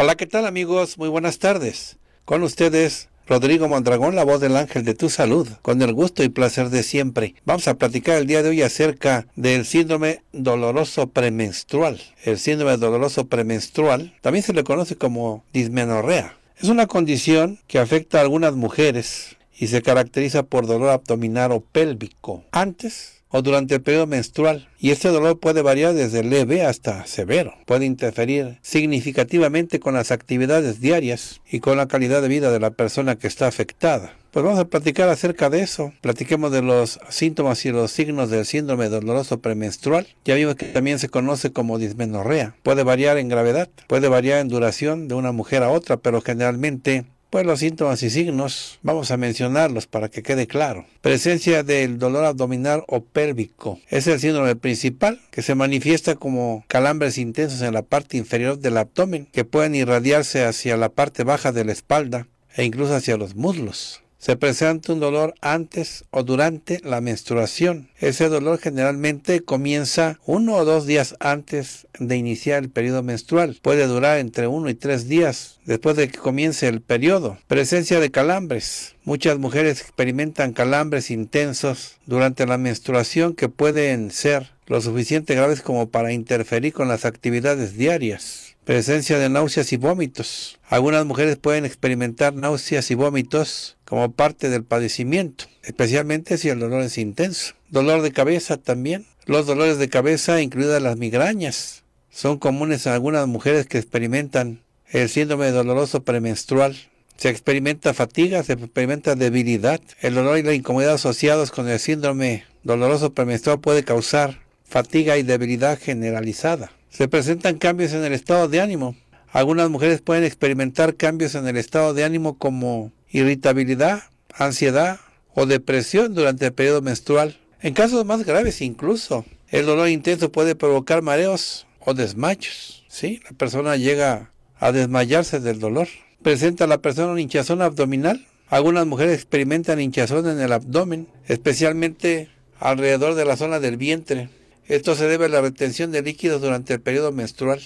Hola, ¿qué tal amigos? Muy buenas tardes. Con ustedes, Rodrigo Mondragón, la voz del ángel de tu salud, con el gusto y placer de siempre. Vamos a platicar el día de hoy acerca del síndrome doloroso premenstrual. El síndrome doloroso premenstrual también se le conoce como dismenorrea. Es una condición que afecta a algunas mujeres y se caracteriza por dolor abdominal o pélvico. Antes o durante el periodo menstrual, y este dolor puede variar desde leve hasta severo. Puede interferir significativamente con las actividades diarias y con la calidad de vida de la persona que está afectada. Pues vamos a platicar acerca de eso. Platiquemos de los síntomas y los signos del síndrome doloroso premenstrual. Ya vimos que también se conoce como dismenorrea. Puede variar en gravedad, puede variar en duración de una mujer a otra, pero generalmente pues los síntomas y signos vamos a mencionarlos para que quede claro. Presencia del dolor abdominal o pélvico. Es el síndrome principal que se manifiesta como calambres intensos en la parte inferior del abdomen que pueden irradiarse hacia la parte baja de la espalda e incluso hacia los muslos se presenta un dolor antes o durante la menstruación. Ese dolor generalmente comienza uno o dos días antes de iniciar el periodo menstrual. Puede durar entre uno y tres días después de que comience el periodo. Presencia de calambres. Muchas mujeres experimentan calambres intensos durante la menstruación que pueden ser lo suficiente graves como para interferir con las actividades diarias presencia de náuseas y vómitos. Algunas mujeres pueden experimentar náuseas y vómitos como parte del padecimiento, especialmente si el dolor es intenso. Dolor de cabeza también. Los dolores de cabeza, incluidas las migrañas, son comunes en algunas mujeres que experimentan el síndrome doloroso premenstrual. Se experimenta fatiga, se experimenta debilidad. El dolor y la incomodidad asociados con el síndrome doloroso premenstrual puede causar fatiga y debilidad generalizada. Se presentan cambios en el estado de ánimo. Algunas mujeres pueden experimentar cambios en el estado de ánimo como irritabilidad, ansiedad o depresión durante el periodo menstrual. En casos más graves incluso, el dolor intenso puede provocar mareos o desmayos. ¿sí? La persona llega a desmayarse del dolor. Presenta la persona una hinchazón abdominal. Algunas mujeres experimentan hinchazón en el abdomen, especialmente alrededor de la zona del vientre. Esto se debe a la retención de líquidos durante el periodo menstrual.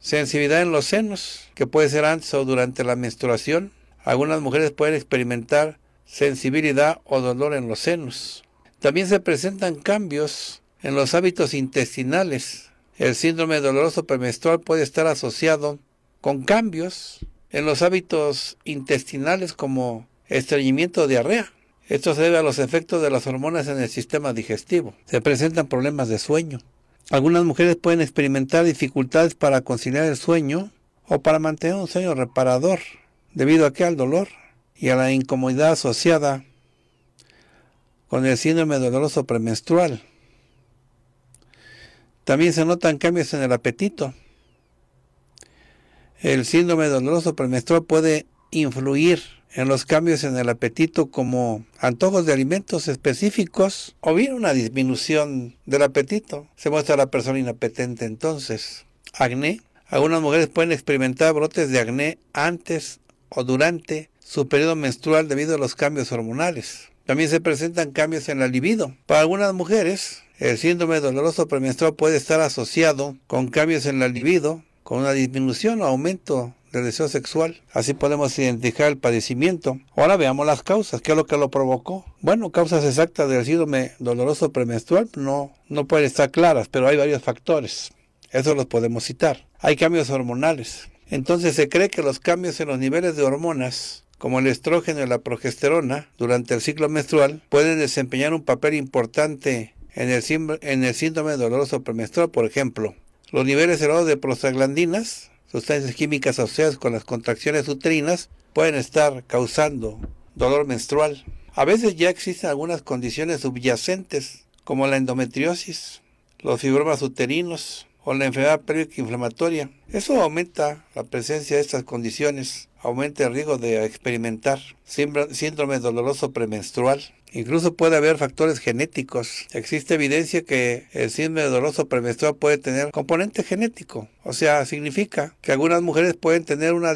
Sensibilidad en los senos, que puede ser antes o durante la menstruación. Algunas mujeres pueden experimentar sensibilidad o dolor en los senos. También se presentan cambios en los hábitos intestinales. El síndrome doloroso premenstrual puede estar asociado con cambios en los hábitos intestinales como estreñimiento o diarrea. Esto se debe a los efectos de las hormonas en el sistema digestivo. Se presentan problemas de sueño. Algunas mujeres pueden experimentar dificultades para conciliar el sueño o para mantener un sueño reparador, debido a que al dolor y a la incomodidad asociada con el síndrome doloroso premenstrual. También se notan cambios en el apetito. El síndrome doloroso premenstrual puede influir en los cambios en el apetito como antojos de alimentos específicos o bien una disminución del apetito. Se muestra la persona inapetente entonces. Acné. Algunas mujeres pueden experimentar brotes de acné antes o durante su periodo menstrual debido a los cambios hormonales. También se presentan cambios en la libido. Para algunas mujeres, el síndrome doloroso premenstrual puede estar asociado con cambios en la libido, con una disminución o aumento ...de deseo sexual. Así podemos identificar el padecimiento. Ahora veamos las causas. ¿Qué es lo que lo provocó? Bueno, causas exactas del síndrome doloroso premenstrual no, no pueden estar claras, pero hay varios factores. Eso los podemos citar. Hay cambios hormonales. Entonces se cree que los cambios en los niveles de hormonas como el estrógeno y la progesterona durante el ciclo menstrual pueden desempeñar un papel importante en el, en el síndrome doloroso premenstrual, por ejemplo. Los niveles elevados de prostaglandinas sustancias químicas asociadas con las contracciones uterinas pueden estar causando dolor menstrual. A veces ya existen algunas condiciones subyacentes, como la endometriosis, los fibromas uterinos o la enfermedad pélvica inflamatoria. Eso aumenta la presencia de estas condiciones, aumenta el riesgo de experimentar síndrome doloroso premenstrual. Incluso puede haber factores genéticos. Existe evidencia que el síndrome doloroso premenstrual puede tener componente genético. O sea, significa que algunas mujeres pueden tener una,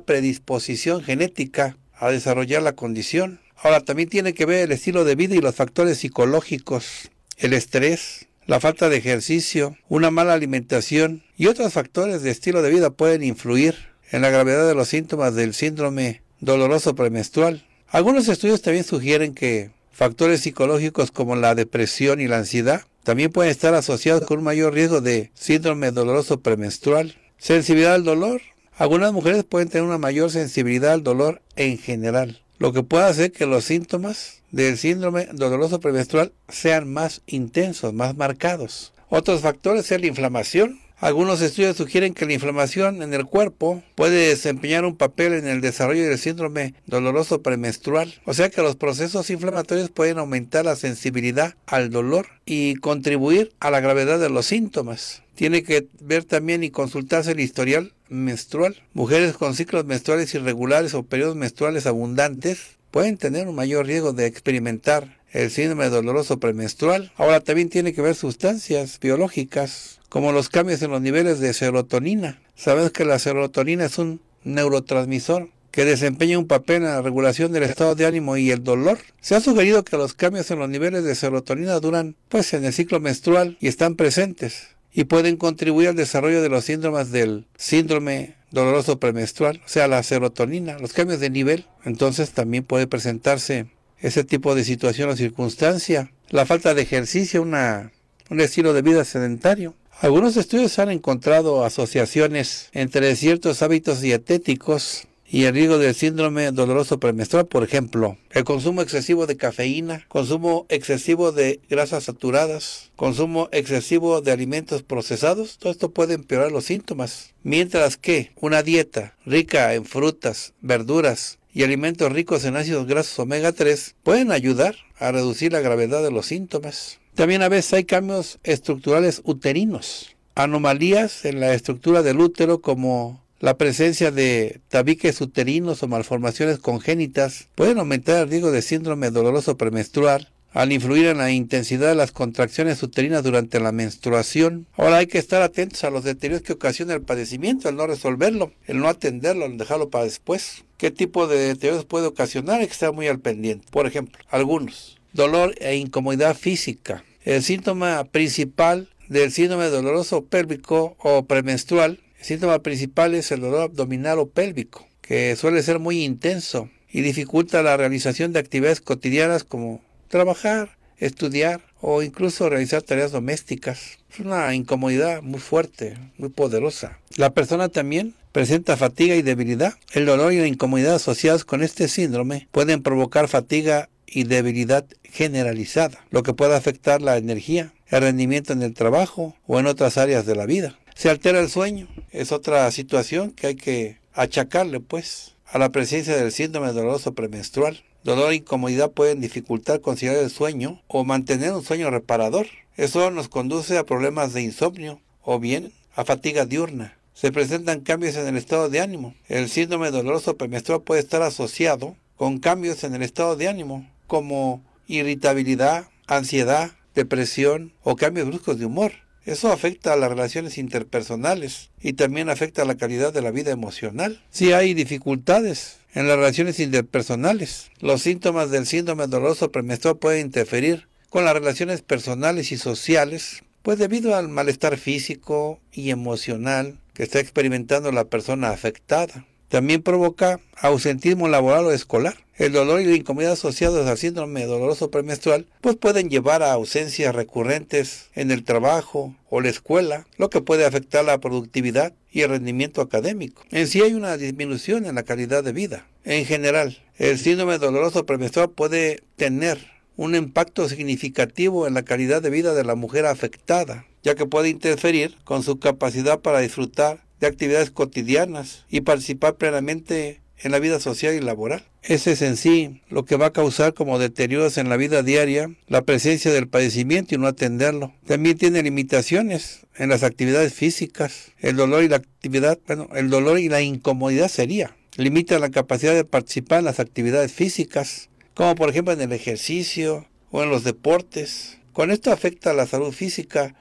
predisposición genética a desarrollar la condición. Ahora, también tiene que ver el estilo de vida y los factores psicológicos, el estrés, la falta de ejercicio, una mala alimentación y otros factores de estilo de vida pueden influir en la gravedad de los síntomas del síndrome doloroso premenstrual. Algunos estudios también sugieren que factores psicológicos como la depresión y la ansiedad también pueden estar asociados con un mayor riesgo de síndrome doloroso premenstrual, sensibilidad al dolor. Algunas mujeres pueden tener una mayor sensibilidad al dolor en general, lo que puede hacer que los síntomas del síndrome doloroso premenstrual sean más intensos, más marcados. Otros factores son la inflamación, algunos estudios sugieren que la inflamación en el cuerpo puede desempeñar un papel en el desarrollo del síndrome doloroso premenstrual, o sea que los procesos inflamatorios pueden aumentar la sensibilidad al dolor y contribuir a la gravedad de los síntomas. Tiene que ver también y consultarse el historial menstrual. Mujeres con ciclos menstruales irregulares o periodos menstruales abundantes pueden tener un mayor riesgo de experimentar el síndrome doloroso premenstrual. Ahora también tiene que ver sustancias biológicas, como los cambios en los niveles de serotonina. Sabes que la serotonina es un neurotransmisor que desempeña un papel en la regulación del estado de ánimo y el dolor. Se ha sugerido que los cambios en los niveles de serotonina duran pues en el ciclo menstrual y están presentes y pueden contribuir al desarrollo de los síndromes del síndrome doloroso premenstrual, o sea, la serotonina, los cambios de nivel. Entonces también puede presentarse ese tipo de situación o circunstancia, la falta de ejercicio, un estilo de vida sedentario. Algunos estudios han encontrado asociaciones entre ciertos hábitos dietéticos y el riesgo del síndrome doloroso premenstrual, por ejemplo, el consumo excesivo de cafeína, consumo excesivo de grasas saturadas, consumo excesivo de alimentos procesados, todo esto puede empeorar los síntomas. Mientras que una dieta rica en frutas, verduras, y alimentos ricos en ácidos grasos omega 3 pueden ayudar a reducir la gravedad de los síntomas. También a veces hay cambios estructurales uterinos, anomalías en la estructura del útero como la presencia de tabiques uterinos o malformaciones congénitas pueden aumentar el riesgo de síndrome doloroso premenstrual al influir en la intensidad de las contracciones uterinas durante la menstruación. Ahora hay que estar atentos a los deterioros que ocasiona el padecimiento, el no resolverlo, el no atenderlo, el dejarlo para después qué tipo de deterioro puede ocasionar, hay que estar muy al pendiente. Por ejemplo, algunos, dolor e incomodidad física. El síntoma principal del síndrome doloroso pélvico o premenstrual, el síntoma principal es el dolor abdominal o pélvico, que suele ser muy intenso y dificulta la realización de actividades cotidianas como trabajar, estudiar o incluso realizar tareas domésticas. Es una incomodidad muy fuerte, muy poderosa. La persona también presenta fatiga y debilidad. El dolor y la incomodidad asociados con este síndrome pueden provocar fatiga y debilidad generalizada, lo que puede afectar la energía, el rendimiento en el trabajo o en otras áreas de la vida. Se altera el sueño, es otra situación que hay que achacarle pues a la presencia del síndrome doloroso premenstrual. Dolor e incomodidad pueden dificultar conciliar el sueño o mantener un sueño reparador. Eso nos conduce a problemas de insomnio o bien a fatiga diurna. Se presentan cambios en el estado de ánimo. El síndrome doloroso premenstrual puede estar asociado con cambios en el estado de ánimo, como irritabilidad, ansiedad, depresión o cambios bruscos de humor. Eso afecta a las relaciones interpersonales y también afecta a la calidad de la vida emocional. Si hay dificultades en las relaciones interpersonales. Los síntomas del síndrome doloroso premenstrual pueden interferir con las relaciones personales y sociales, pues debido al malestar físico y emocional que está experimentando la persona afectada. También provoca ausentismo laboral o escolar. El dolor y la incomodidad asociados al síndrome doloroso premenstrual pues pueden llevar a ausencias recurrentes en el trabajo o la escuela, lo que puede afectar la productividad y el rendimiento académico. En sí hay una disminución en la calidad de vida. En general, el síndrome doloroso premenstrual puede tener un impacto significativo en la calidad de vida de la mujer afectada, ya que puede interferir con su capacidad para disfrutar de actividades cotidianas y participar plenamente en la vida social y laboral. Ese es en sí lo que va a causar como deterioros en la vida diaria la presencia del padecimiento y no atenderlo. También tiene limitaciones en las actividades físicas. El dolor y la actividad, bueno, el dolor y la incomodidad sería. Limita la capacidad de participar en las actividades físicas, como por ejemplo en el ejercicio o en los deportes. Con esto afecta la salud física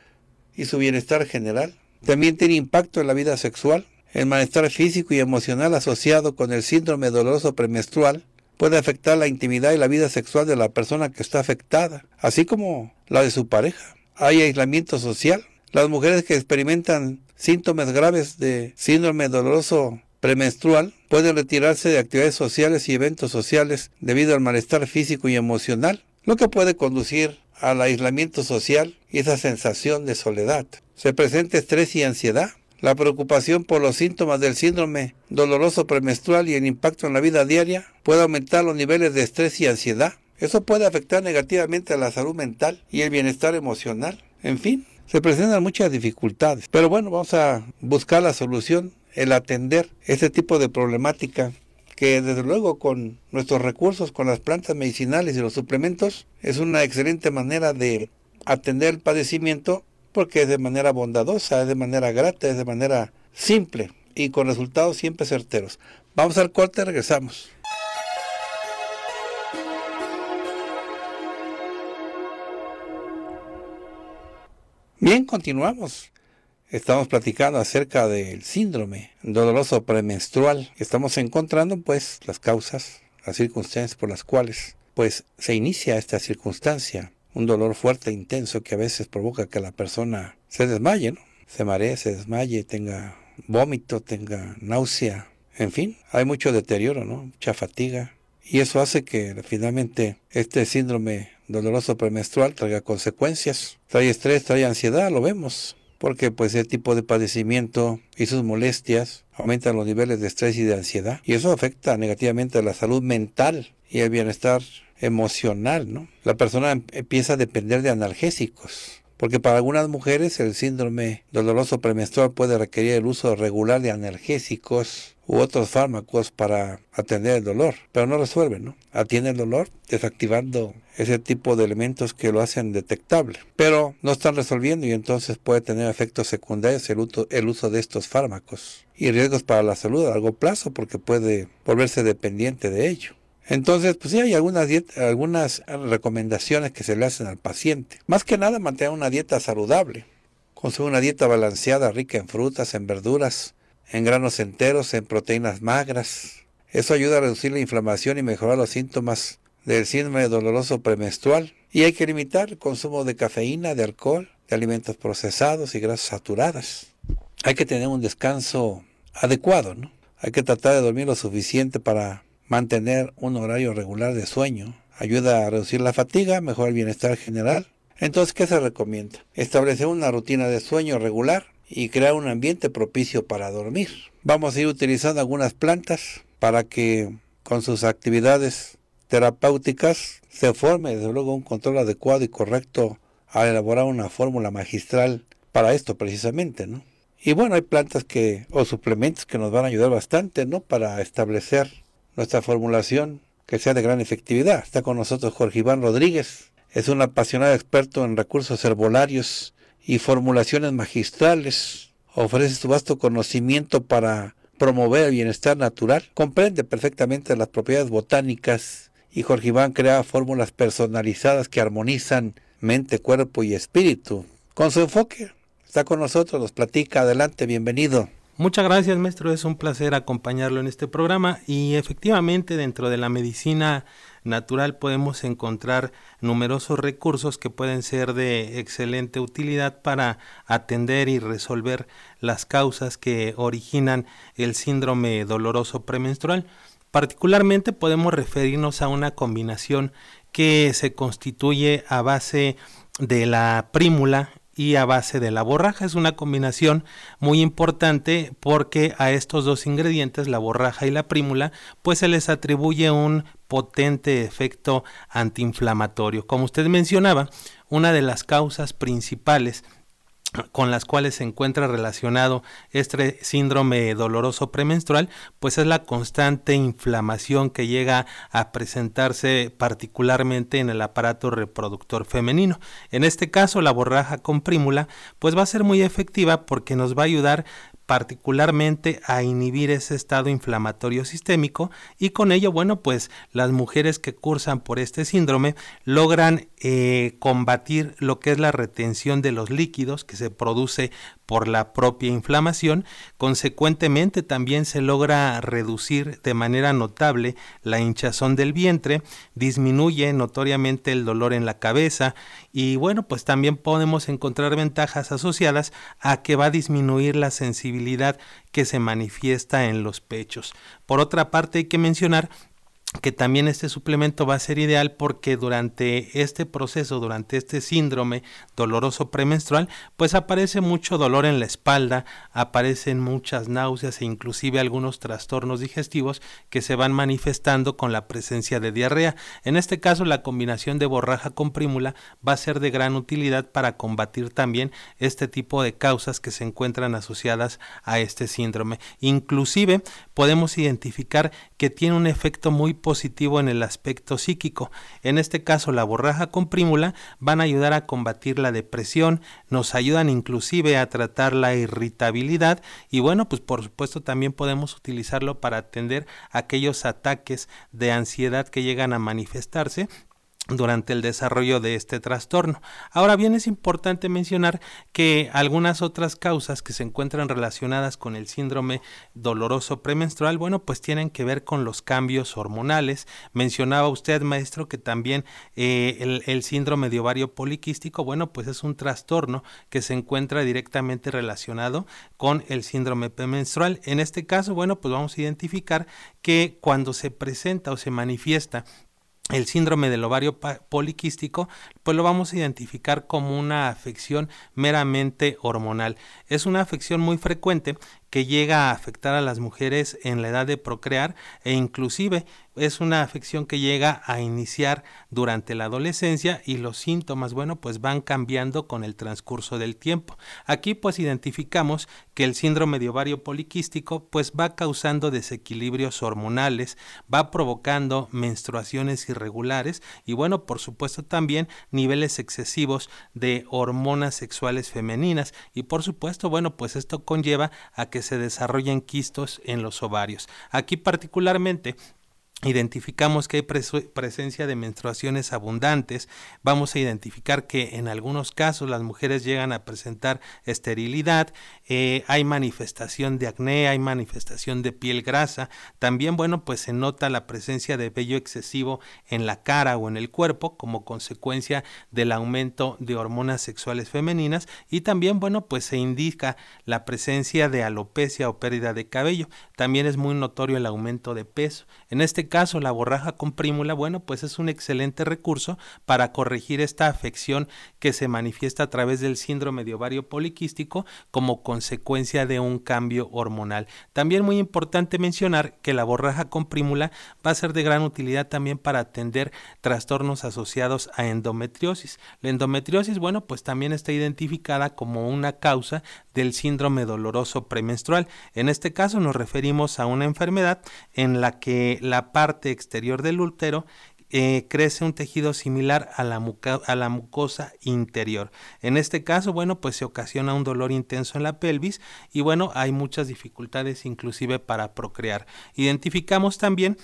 y su bienestar general. También tiene impacto en la vida sexual. El malestar físico y emocional asociado con el síndrome doloroso premenstrual puede afectar la intimidad y la vida sexual de la persona que está afectada, así como la de su pareja. Hay aislamiento social. Las mujeres que experimentan síntomas graves de síndrome doloroso premenstrual pueden retirarse de actividades sociales y eventos sociales debido al malestar físico y emocional, lo que puede conducir al aislamiento social y esa sensación de soledad. Se presenta estrés y ansiedad, la preocupación por los síntomas del síndrome doloroso premenstrual y el impacto en la vida diaria puede aumentar los niveles de estrés y ansiedad. Eso puede afectar negativamente a la salud mental y el bienestar emocional. En fin, se presentan muchas dificultades. Pero bueno, vamos a buscar la solución, el atender este tipo de problemática que desde luego con nuestros recursos, con las plantas medicinales y los suplementos, es una excelente manera de atender el padecimiento porque es de manera bondadosa, es de manera grata, es de manera simple y con resultados siempre certeros. Vamos al corte, regresamos. Bien, continuamos. Estamos platicando acerca del síndrome doloroso premenstrual. Estamos encontrando pues las causas, las circunstancias por las cuales pues se inicia esta circunstancia. Un dolor fuerte, intenso que a veces provoca que la persona se desmaye, se maree, se desmaye, tenga vómito, tenga náusea, en fin, hay mucho deterioro, ¿no? Mucha fatiga. Y eso hace que finalmente este síndrome doloroso premenstrual traiga consecuencias. Trae estrés, trae ansiedad, lo vemos porque pues ese tipo de padecimiento y sus molestias aumentan los niveles de estrés y de ansiedad y eso afecta negativamente a la salud mental y el bienestar emocional, ¿no? La persona em, empieza a depender de analgésicos porque para algunas mujeres el síndrome doloroso premenstrual puede requerir el uso regular de analgésicos u otros fármacos para atender el dolor, pero no resuelven, ¿no? Atiende el dolor desactivando ese tipo de elementos que lo hacen detectable, pero no están resolviendo y entonces puede tener efectos secundarios el, el uso de estos fármacos y riesgos para la salud a largo plazo porque puede volverse dependiente de ello. Entonces, pues sí hay algunas, algunas recomendaciones que se le hacen al paciente. Más que nada, mantener una dieta saludable. Consume una dieta balanceada, rica en frutas, en verduras, en granos enteros, en proteínas magras. Eso ayuda a reducir la inflamación y mejorar los síntomas del síndrome doloroso premenstrual. Y hay que limitar el consumo de cafeína, de alcohol, de alimentos procesados y grasas saturadas. Hay que tener un descanso adecuado, ¿no? Hay que tratar de dormir lo suficiente para mantener un horario regular de sueño, ayuda a reducir la fatiga, mejora el bienestar general. Entonces, ¿qué se recomienda? Establecer una rutina de sueño regular y crear un ambiente propicio para dormir. Vamos a ir utilizando algunas plantas para que con sus actividades terapéuticas se forme desde luego un control adecuado y correcto al elaborar una fórmula magistral para esto precisamente, ¿no? Y bueno, hay plantas que o suplementos que nos van a ayudar bastante, ¿no? Para establecer nuestra formulación que sea de gran efectividad. Está con nosotros Jorge Iván Rodríguez, es un apasionado experto en recursos herbolarios y formulaciones magistrales. Ofrece su vasto conocimiento para promover el bienestar natural. Comprende perfectamente las propiedades botánicas y Jorge Iván crea fórmulas personalizadas que armonizan mente, cuerpo y espíritu. Con su enfoque, está con nosotros, nos platica. Adelante, bienvenido. Muchas gracias, maestro. Es un placer acompañarlo en este programa y efectivamente dentro de la medicina natural podemos encontrar numerosos recursos que pueden ser de excelente utilidad para atender y resolver las causas que originan el síndrome doloroso premenstrual. Particularmente podemos referirnos a una combinación que se constituye a base de la prímula y a base de la borraja. Es una combinación muy importante porque a estos dos ingredientes, la borraja y la prímula, pues se les atribuye un potente efecto antiinflamatorio. Como usted mencionaba, una de las causas principales con las cuales se encuentra relacionado este síndrome doloroso premenstrual, pues es la constante inflamación que llega a presentarse particularmente en el aparato reproductor femenino. En este caso, la borraja prímula pues va a ser muy efectiva porque nos va a ayudar particularmente a inhibir ese estado inflamatorio sistémico y con ello, bueno, pues las mujeres que cursan por este síndrome logran eh, combatir lo que es la retención de los líquidos que se produce por la propia inflamación. Consecuentemente también se logra reducir de manera notable la hinchazón del vientre, disminuye notoriamente el dolor en la cabeza y bueno, pues también podemos encontrar ventajas asociadas a que va a disminuir la sensibilidad que se manifiesta en los pechos. Por otra parte hay que mencionar que también este suplemento va a ser ideal porque durante este proceso, durante este síndrome doloroso premenstrual, pues aparece mucho dolor en la espalda, aparecen muchas náuseas e inclusive algunos trastornos digestivos que se van manifestando con la presencia de diarrea. En este caso, la combinación de borraja con prímula va a ser de gran utilidad para combatir también este tipo de causas que se encuentran asociadas a este síndrome. Inclusive podemos identificar que tiene un efecto muy positivo en el aspecto psíquico. En este caso, la borraja con prímula van a ayudar a combatir la depresión, nos ayudan inclusive a tratar la irritabilidad y bueno, pues por supuesto también podemos utilizarlo para atender aquellos ataques de ansiedad que llegan a manifestarse durante el desarrollo de este trastorno. Ahora bien, es importante mencionar que algunas otras causas que se encuentran relacionadas con el síndrome doloroso premenstrual, bueno, pues tienen que ver con los cambios hormonales. Mencionaba usted, maestro, que también eh, el, el, síndrome de ovario poliquístico, bueno, pues es un trastorno que se encuentra directamente relacionado con el síndrome premenstrual. En este caso, bueno, pues vamos a identificar que cuando se presenta o se manifiesta el síndrome del ovario poliquístico, pues lo vamos a identificar como una afección meramente hormonal. Es una afección muy frecuente que llega a afectar a las mujeres en la edad de procrear e inclusive es una afección que llega a iniciar durante la adolescencia y los síntomas, bueno, pues van cambiando con el transcurso del tiempo. Aquí pues identificamos que el síndrome de ovario poliquístico pues va causando desequilibrios hormonales, va provocando menstruaciones irregulares y bueno, por supuesto también niveles excesivos de hormonas sexuales femeninas y por supuesto, bueno, pues esto conlleva a que se desarrollan quistos en los ovarios. Aquí particularmente identificamos que hay presencia de menstruaciones abundantes, vamos a identificar que en algunos casos las mujeres llegan a presentar esterilidad, eh, hay manifestación de acné, hay manifestación de piel grasa, también bueno pues se nota la presencia de vello excesivo en la cara o en el cuerpo como consecuencia del aumento de hormonas sexuales femeninas y también bueno pues se indica la presencia de alopecia o pérdida de cabello, también es muy notorio el aumento de peso. En este caso la borraja con prímula bueno, pues es un excelente recurso para corregir esta afección que se manifiesta a través del síndrome de ovario poliquístico como consecuencia de un cambio hormonal. También muy importante mencionar que la borraja con prímula va a ser de gran utilidad también para atender trastornos asociados a endometriosis. La endometriosis, bueno, pues también está identificada como una causa del síndrome doloroso premenstrual. En este caso nos referimos a una enfermedad en la que la parte exterior del útero eh, crece un tejido similar a la, a la, mucosa interior. En este caso, bueno, pues se ocasiona un dolor intenso en la pelvis y bueno, hay muchas dificultades inclusive para procrear. Identificamos también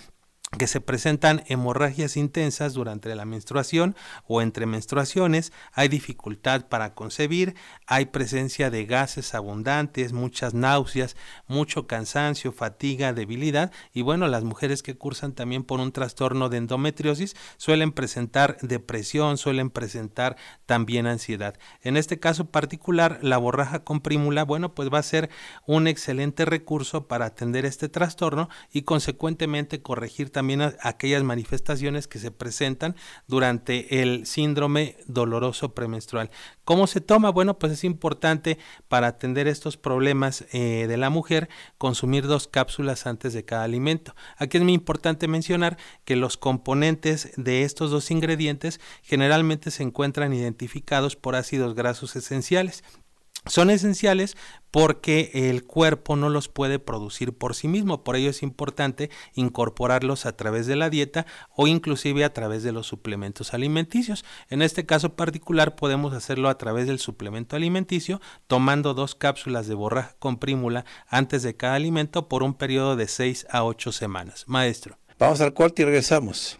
que se presentan hemorragias intensas durante la menstruación o entre menstruaciones, hay dificultad para concebir, hay presencia de gases abundantes, muchas náuseas, mucho cansancio, fatiga, debilidad y bueno, las mujeres que cursan también por un trastorno de endometriosis suelen presentar depresión, suelen presentar también ansiedad. En este caso particular, la borraja comprimula, bueno, pues va a ser un excelente recurso para atender este trastorno y consecuentemente corregir también también aquellas manifestaciones que se presentan durante el síndrome doloroso premenstrual. ¿Cómo se toma? Bueno, pues es importante para atender estos problemas eh, de la mujer consumir dos cápsulas antes de cada alimento. Aquí es muy importante mencionar que los componentes de estos dos ingredientes generalmente se encuentran identificados por ácidos grasos esenciales son esenciales porque el cuerpo no los puede producir por sí mismo, por ello es importante incorporarlos a través de la dieta o inclusive a través de los suplementos alimenticios. En este caso particular podemos hacerlo a través del suplemento alimenticio tomando dos cápsulas de borraja prímula antes de cada alimento por un periodo de 6 a 8 semanas. Maestro. Vamos al cuarto y regresamos.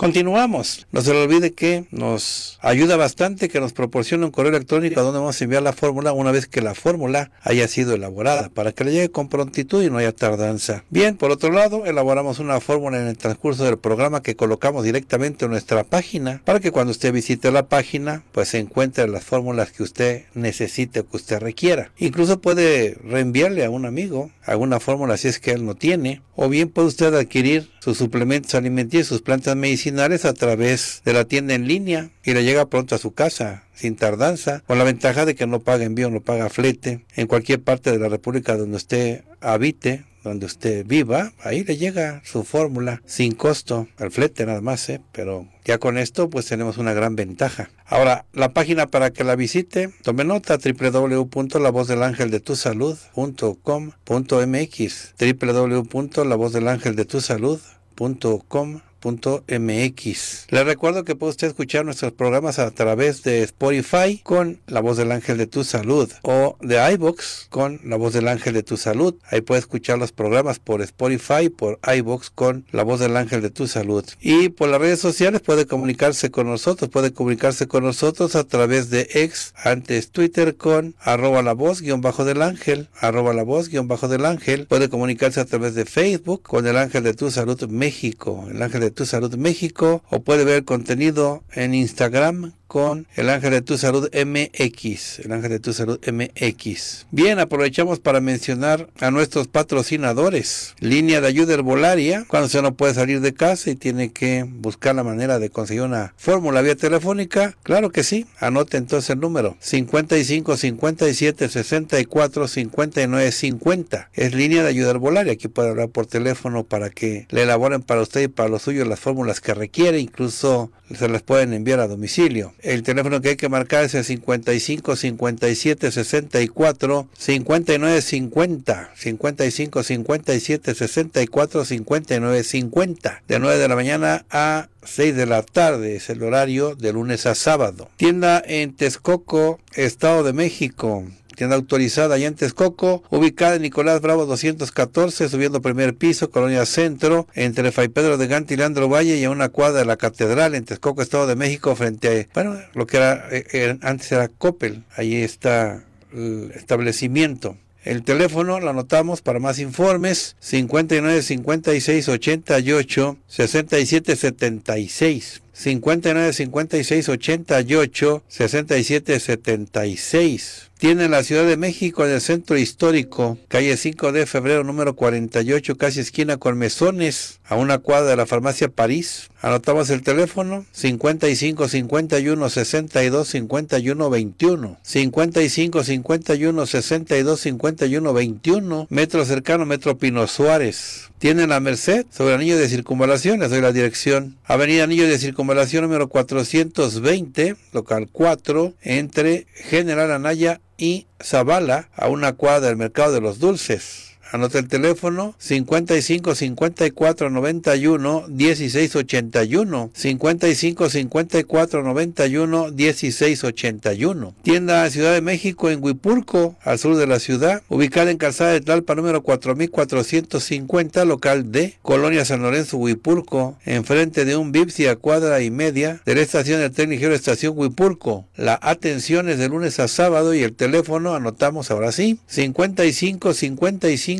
Continuamos. No se le olvide que nos ayuda bastante que nos proporcione un correo electrónico a donde vamos a enviar la fórmula una vez que la fórmula haya sido elaborada para que le llegue con prontitud y no haya tardanza. Bien, por otro lado, elaboramos una fórmula en el transcurso del programa que colocamos directamente en nuestra página para que cuando usted visite la página pues se encuentre las fórmulas que usted necesite o que usted requiera. Incluso puede reenviarle a un amigo alguna fórmula si es que él no tiene, o bien puede usted adquirir sus suplementos alimenticios, sus plantas medicinales a través de la tienda en línea y le llega pronto a su casa sin tardanza, con la ventaja de que no paga envío, no paga flete en cualquier parte de la República donde usted habite, donde usted viva, ahí le llega su fórmula sin costo, el flete nada más, ¿eh? pero ya con esto pues tenemos una gran ventaja. Ahora, la página para que la visite, tome nota www.lavozdelangeldetusalud.com.mx www.lavozdelangeldetusalud.com punto mx Le recuerdo que puede usted escuchar nuestros programas a través de Spotify con La Voz del Ángel de Tu Salud o de iBox con La Voz del Ángel de Tu Salud. Ahí puede escuchar los programas por Spotify, por iBox con La Voz del Ángel de Tu Salud. Y por las redes sociales puede comunicarse con nosotros, puede comunicarse con nosotros a través de ex, antes Twitter con arroba la voz guión bajo del ángel, arroba la voz guión bajo del ángel. Puede comunicarse a través de Facebook con el Ángel de Tu Salud México, el Ángel de tu Salud México o puede ver contenido en Instagram con el Ángel de tu Salud MX. El Ángel de tu Salud MX. Bien, aprovechamos para mencionar a nuestros patrocinadores. Línea de ayuda herbolaria, cuando usted no puede salir de casa y tiene que buscar la manera de conseguir una fórmula vía telefónica, claro que sí. Anote entonces el número 55 57 64 59 50. Es línea de ayuda herbolaria. Aquí puede hablar por teléfono para que le elaboren para usted y para los suyos las fórmulas que requiere. Incluso se las pueden enviar a domicilio. El teléfono que hay que marcar es el 55 57 64 59 50. 55 57 64 59 50. De 9 de la mañana a 6 de la tarde es el horario de lunes a sábado. Tienda en Texcoco, Estado de México tienda autorizada allá en Texcoco, ubicada en Nicolás Bravo 214, subiendo primer piso, Colonia Centro, entre Fray Pedro de Gante y Leandro Valle y a una cuadra de la Catedral en Texcoco, Estado de México, frente a, bueno, lo que era, eh, eh, antes era Coppel, ahí está el establecimiento. El teléfono lo anotamos para más informes 59 56 88 67 76. 59 56 88 67 76. Tiene la Ciudad de México, en el centro histórico, calle 5 de febrero, número 48, casi esquina Colmesones, a una cuadra de la farmacia París. Anotamos el teléfono 55 51 62 51 21. 55 51 62 51 21. Metro cercano, Metro Pino Suárez. Tiene la Merced, sobre Anillo de Circunvalación, les la dirección. Avenida Anillo de Circunvalación circunvalación número 420, local 4, entre General Anaya y Zavala, a una cuadra del Mercado de los Dulces. Anota el teléfono 55 54 91 16 81 55 54 91 16 81. Tienda Ciudad de México en Huipurco, al sur de la ciudad, ubicada en Calzada de Talpa número 4450, local de Colonia San Lorenzo Huipurco, enfrente de un bipsia a cuadra y media de la estación del tren ligero Estación Huipurco. La atención es de lunes a sábado y el teléfono anotamos ahora sí 55 55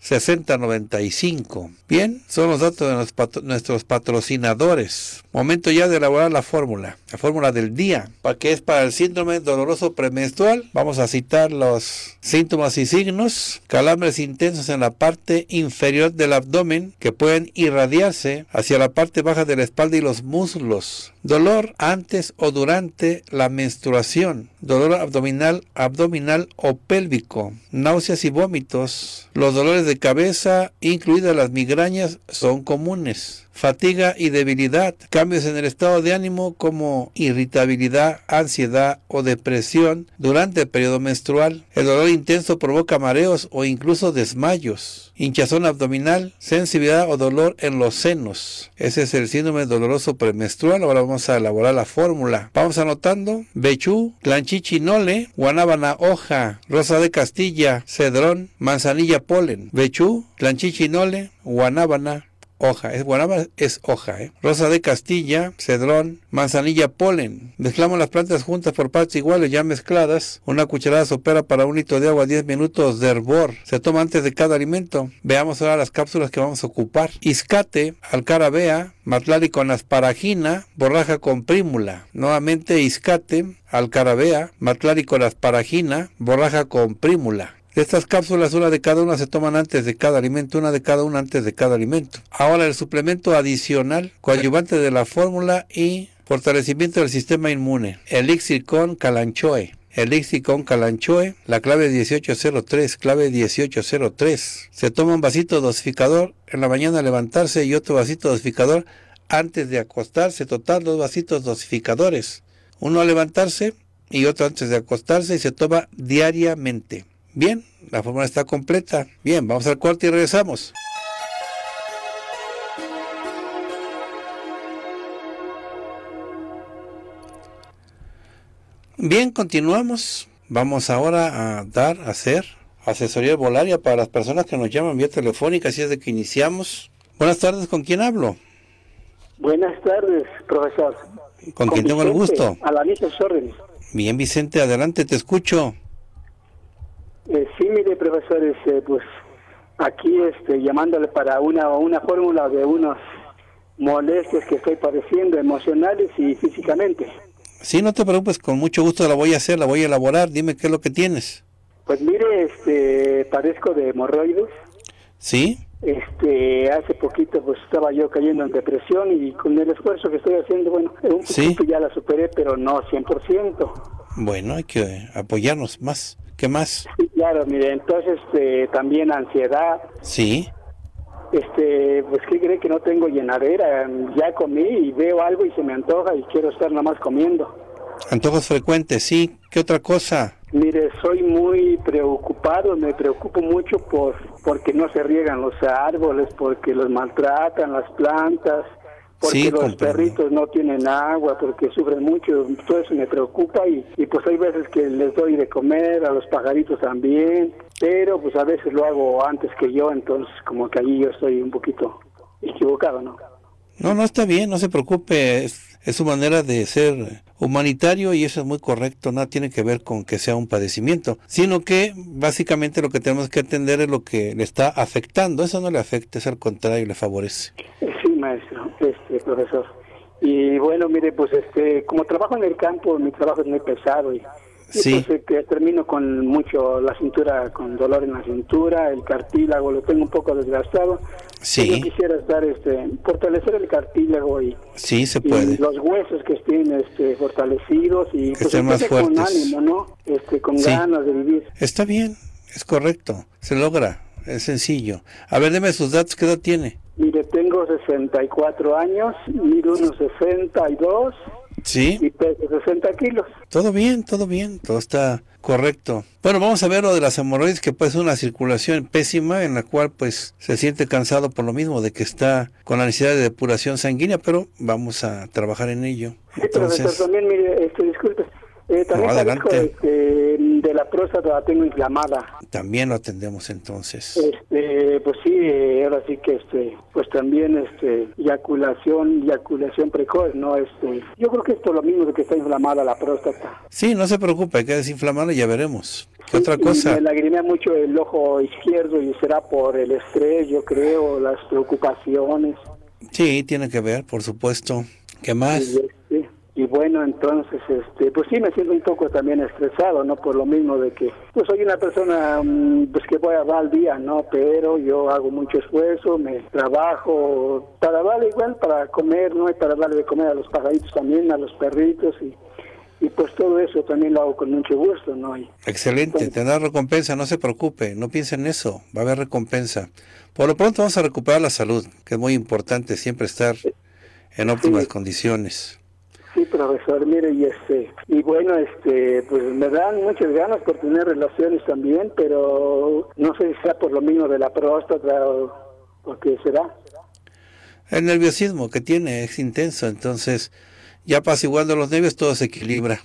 6095. Bien, son los datos de nuestros patrocinadores. Momento ya de elaborar la fórmula, la fórmula del día, para que es para el síndrome doloroso premenstrual. Vamos a citar los síntomas y signos, calambres intensos en la parte inferior del abdomen que pueden irradiarse hacia la parte baja de la espalda y los muslos, dolor antes o durante la menstruación, dolor abdominal, abdominal o pélvico, náuseas y vómitos, los dolores de cabeza, incluidas las migrañas, son comunes fatiga y debilidad, cambios en el estado de ánimo como irritabilidad, ansiedad o depresión durante el periodo menstrual. El dolor intenso provoca mareos o incluso desmayos, hinchazón abdominal, sensibilidad o dolor en los senos. Ese es el síndrome doloroso premenstrual. Ahora vamos a elaborar la fórmula. Vamos anotando: bechú, Clanchichinole, guanábana hoja, rosa de castilla, cedrón, manzanilla polen. Bechú, Clanchichinole, guanábana, hoja. Es guanama, es hoja, ¿eh? Rosa de Castilla, cedrón, manzanilla polen. Mezclamos las plantas juntas por partes iguales ya mezcladas. Una cucharada sopera para un litro de agua, 10 minutos de hervor. Se toma antes de cada alimento. Veamos ahora las cápsulas que vamos a ocupar. Iscate, alcarabea, matlari con asparagina, borraja con prímula. Nuevamente iscate, alcarabea, matlari con asparagina, borraja con prímula. Estas cápsulas, una de cada una, se toman antes de cada alimento, una de cada una antes de cada alimento. Ahora, el suplemento adicional, coadyuvante de la fórmula y fortalecimiento del sistema inmune, elixir con calanchoe. Elixir con calanchoe, la clave 1803, clave 1803. Se toma un vasito dosificador en la mañana al levantarse y otro vasito dosificador antes de acostarse. Total, dos vasitos dosificadores. Uno al levantarse y otro antes de acostarse y se toma diariamente. Bien, la fórmula está completa. Bien, vamos al cuarto y regresamos. Bien, continuamos. Vamos ahora a dar, a hacer asesoría volaria para las personas que nos llaman vía telefónica, así es de que iniciamos. Buenas tardes, ¿con quién hablo? Buenas tardes, profesor. ¿Con, quien tengo el gusto? A la órdenes. Bien, Vicente, adelante, te escucho. Eh, sí, mire, profesores, este, pues aquí este, llamándole para una, una fórmula de unos molestias que estoy padeciendo emocionales y físicamente. Sí, no te preocupes, con mucho gusto la voy a hacer, la voy a elaborar. Dime qué es lo que tienes. Pues mire, este, padezco de hemorroides. Sí. Este, hace poquito pues estaba yo cayendo en depresión y con el esfuerzo que estoy haciendo, bueno, un poquito ya la superé, pero no 100%. Bueno, hay que apoyarnos más. ¿Qué más? Claro, mire, entonces también este, también ansiedad. Sí. Este, pues qué cree que no tengo llenadera, ya comí y veo algo y se me antoja y quiero estar nada más comiendo. Antojos frecuentes, sí. ¿Qué otra cosa? Mire, soy muy preocupado, me preocupo mucho por porque no se riegan los árboles, porque los maltratan las plantas, porque los perritos no tienen agua, porque sufren mucho, todo eso me preocupa y, pues hay veces que les doy de comer, a los pajaritos también, pero pues a veces lo hago antes que yo, entonces como que allí yo estoy un poquito equivocado, ¿no? No, no está bien, no se preocupe, es, su manera de ser humanitario y eso es muy correcto, nada tiene que ver con que sea un padecimiento, sino que básicamente lo que tenemos que atender es lo que le está afectando, eso no le afecta, es al contrario, le favorece este profesor. Y bueno, mire, pues este, como trabajo en el campo, mi trabajo es muy pesado y, pues, este, termino con mucho la cintura, con dolor en la cintura, el cartílago lo tengo un poco desgastado. Sí. quisiera estar, este, fortalecer el cartílago y, sí, se puede. los huesos que estén este, fortalecidos y que pues, más fuertes. Este, con ¿no? con ganas de vivir. Está bien, es correcto, se logra, es sencillo. A ver, deme sus datos, que edad tiene? tengo 64 años, miro unos 62 ¿Sí? y peso 60 kilos. Todo bien, todo bien, todo está correcto. Bueno, vamos a ver lo de las hemorroides, que pues es una circulación pésima en la cual pues se siente cansado por lo mismo de que está con la necesidad de depuración sanguínea, pero vamos a trabajar en ello. Entonces... también este, disculpe, eh, también este, de la próstata la tengo inflamada. También lo atendemos entonces. Este, pues sí, eh, ahora sí que este, pues también este, eyaculación, eyaculación precoz, ¿no? Este, yo creo que esto es lo mismo de que está inflamada la próstata. Sí, no se preocupe, queda que y ya veremos. otra cosa? Me lagrimea mucho el ojo izquierdo y será por el estrés, yo creo, las preocupaciones. Sí, tiene que ver, por supuesto. ¿Qué más? y bueno entonces este pues sí me siento un poco también estresado no por lo mismo de que pues soy una persona mm, pues que voy a dar al día no pero yo hago mucho esfuerzo me trabajo para darle igual para comer no y para darle de comer a los pajaritos también a los perritos y pues todo eso también lo hago con mucho gusto, ¿no? Excelente, tendrá recompensa, no se preocupe, no piense en eso, va a haber recompensa. Por lo pronto vamos a recuperar la salud, que es muy importante siempre estar en óptimas condiciones. Sí, profesor, mire, y este, y bueno, este, pues me dan muchas ganas por tener relaciones también, pero no sé si sea por lo mismo de la próstata o, por qué será. El nerviosismo que tiene es intenso, entonces ya apaciguando los nervios todo se equilibra.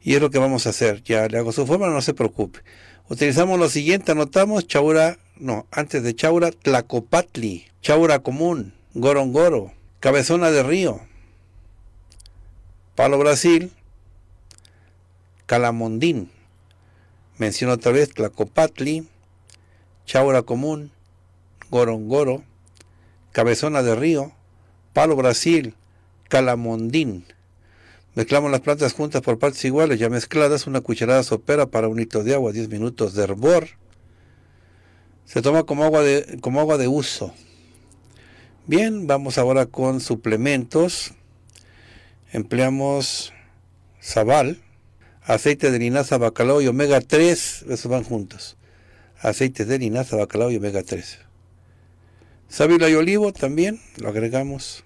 Y es lo que vamos a hacer, ya le hago su forma, no se preocupe. Utilizamos lo siguiente, anotamos Chaura, no, antes de Chaura, Tlacopatli, Chaura común, Gorongoro, Cabezona de Río, Palo Brasil, Calamondín, menciono otra vez Tlacopatli, Chaura Común, Gorongoro, Cabezona de Río, Palo Brasil, Calamondín. Mezclamos las plantas juntas por partes iguales, ya mezcladas, una cucharada sopera para un litro de agua, 10 minutos de hervor. Se toma como agua de, como agua de uso. Bien, vamos ahora con suplementos empleamos sabal, aceite de linaza, bacalao y omega 3, esos van juntos. aceite de linaza, bacalao y omega 3. Sábila y olivo también lo agregamos.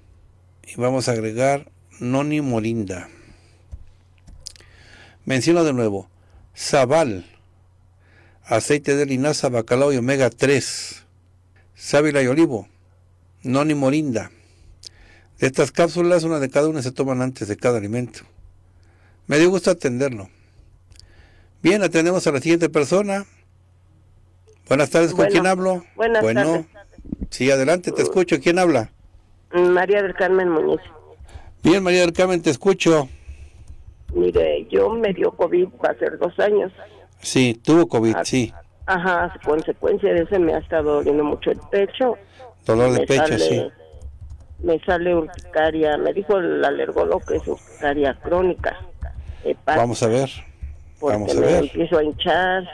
Y vamos a agregar noni morinda. Menciono de nuevo, sabal, aceite de linaza, bacalao y omega 3. Sábila y olivo, noni morinda estas cápsulas, una de cada una se toman antes de cada alimento. Me dio gusto atenderlo. Bien, atendemos a la siguiente persona. Buenas tardes, ¿con quién hablo? Buenas bueno, tardes. Sí, adelante, te escucho. ¿Quién habla? María del Carmen Muñiz. Bien, María del Carmen, te escucho. Mire, yo me dio COVID hace dos años. Sí, tuvo COVID, ah, sí. Ajá, consecuencia de ese me ha estado doliendo mucho el pecho. Dolor de pecho, sí me sale urticaria, me dijo el alergólogo que es urticaria crónica. Vamos a ver. Vamos a ver. Me empiezo a hinchar,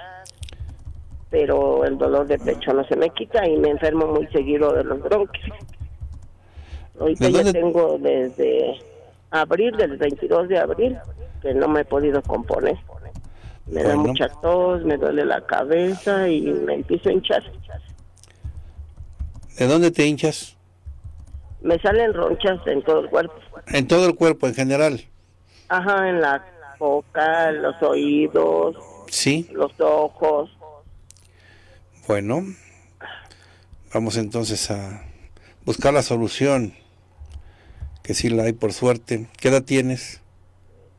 pero el dolor de pecho no se me quita y me enfermo muy seguido de los bronquios. Ahorita ya tengo desde abril, del 22 de abril, que no me he podido componer. Me da mucha tos, me duele la cabeza y me empiezo a hinchar. ¿De dónde te hinchas? me salen ronchas en todo el cuerpo. En todo el cuerpo, en general. Ajá, en la boca, en los oídos, sí. los ojos. Bueno, vamos entonces a buscar la solución, que sí la hay por suerte. ¿Qué edad tienes?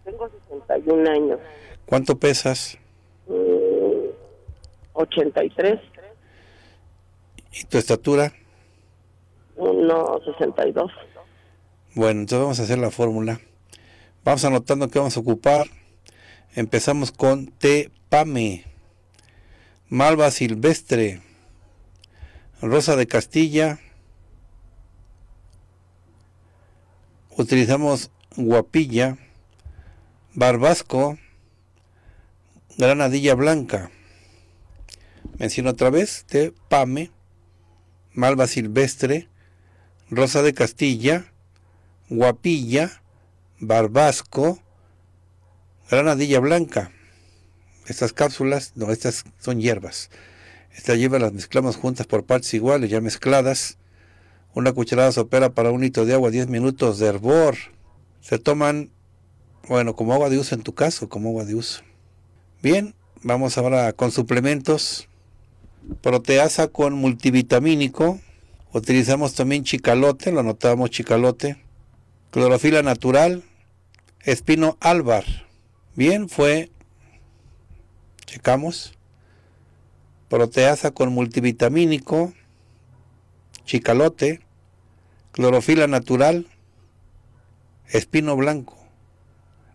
Tengo 61 años. ¿Cuánto pesas? 83. Eh, ¿Y tu estatura? 1.62. Bueno, entonces vamos a hacer la fórmula. Vamos anotando que vamos a ocupar. Empezamos con Pame Malva Silvestre, Rosa de Castilla. Utilizamos Guapilla, Barbasco, Granadilla Blanca. Menciono otra vez Pame Malva Silvestre, Rosa de Castilla, Guapilla, Barbasco, Granadilla Blanca. Estas cápsulas, no, estas son hierbas. Estas hierbas las mezclamos juntas por partes iguales, ya mezcladas. Una cucharada sopera para un litro de agua, 10 minutos de hervor. Se toman, bueno, como agua de uso en tu caso, como agua de uso. Bien, vamos ahora con suplementos. Proteasa con multivitamínico, Utilizamos también chicalote, lo anotamos chicalote, clorofila natural, espino álvar. Bien, fue, checamos, proteasa con multivitamínico, chicalote, clorofila natural, espino blanco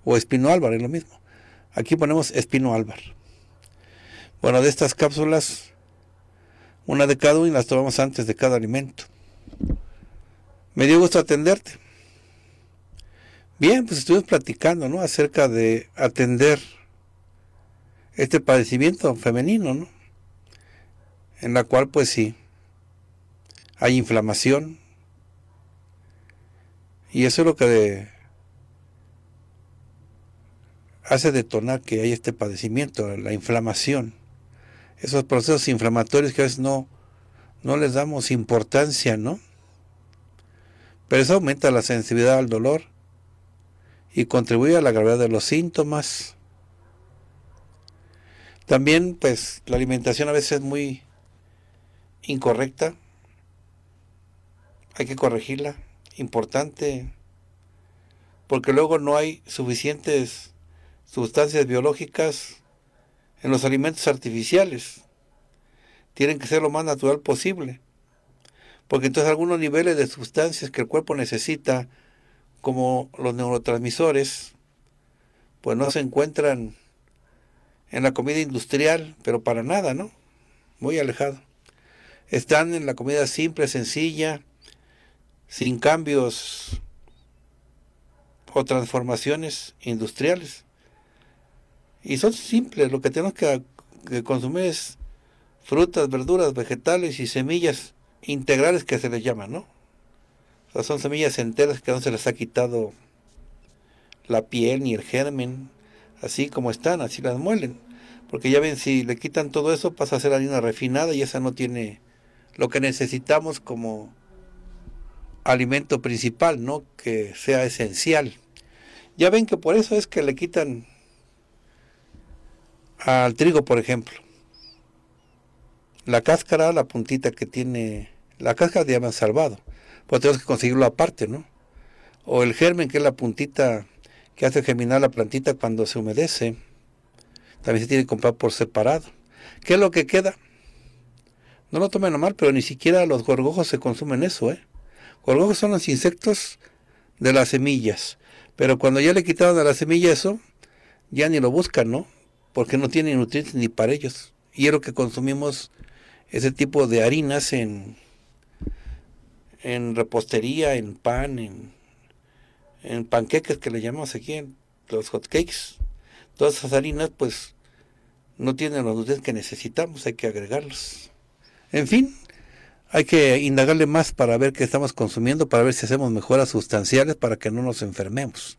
o espino álvar, es lo mismo. Aquí ponemos espino álvar. Bueno, de estas cápsulas una de cada una y las tomamos antes de cada alimento. Me dio gusto atenderte. Bien, pues estuvimos platicando, ¿no? Acerca de atender este padecimiento femenino, ¿no? En la cual, pues sí, hay inflamación. Y eso es lo que de, hace detonar que hay este padecimiento, la inflamación esos procesos inflamatorios que a veces no, no les damos importancia, ¿no? Pero eso aumenta la sensibilidad al dolor y contribuye a la gravedad de los síntomas. También, pues, la alimentación a veces es muy incorrecta. Hay que corregirla. Importante. Porque luego no hay suficientes sustancias biológicas en los alimentos artificiales. Tienen que ser lo más natural posible, porque entonces algunos niveles de sustancias que el cuerpo necesita, como los neurotransmisores, pues no se encuentran en la comida industrial, pero para nada, ¿no? Muy alejado. Están en la comida simple, sencilla, sin cambios o transformaciones industriales. Y son simples, lo que tenemos que, consumir es frutas, verduras, vegetales y semillas integrales que se les llama, ¿no? O sea, son semillas enteras que no se les ha quitado la piel ni el germen, así como están, así las muelen. Porque ya ven, si le quitan todo eso, pasa a ser harina refinada y esa no tiene lo que necesitamos como alimento principal, ¿no? Que sea esencial. Ya ven que por eso es que le quitan al trigo, por ejemplo. La cáscara, la puntita que tiene, la cáscara ya me han salvado, pues tenemos que conseguirlo aparte, ¿no? O el germen, que es la puntita que hace germinar la plantita cuando se humedece, también se tiene que comprar por separado. ¿Qué es lo que queda? No lo tomen mal, pero ni siquiera los gorgojos se consumen eso, ¿eh? Gorgojos son los insectos de las semillas, pero cuando ya le quitaron a la semilla eso, ya ni lo buscan, ¿no? porque no tienen nutrientes ni para ellos. Y es lo que consumimos ese tipo de harinas en, en repostería, en pan, en, panqueques que le llamamos aquí, en los cakes. Todas esas harinas, pues, no tienen los nutrientes que necesitamos, hay que agregarlos. En fin, hay que indagarle más para ver qué estamos consumiendo, para ver si hacemos mejoras sustanciales para que no nos enfermemos.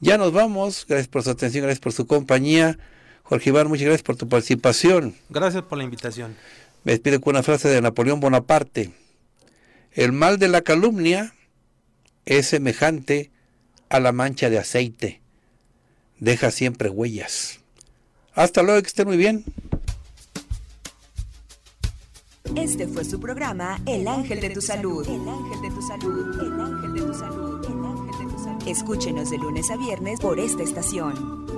Ya nos vamos, gracias por su atención, gracias por su compañía. Jorge Iván, muchas gracias por tu participación. Gracias por la invitación. Me despido con una frase de Napoleón Bonaparte. El mal de la calumnia es semejante a la mancha de aceite. Deja siempre huellas. Hasta luego, que estén muy bien. Este fue su programa El Ángel de tu Salud. El Ángel de tu Salud. El Ángel de tu Salud. El Ángel de tu Salud. Escúchenos de lunes a viernes por esta estación.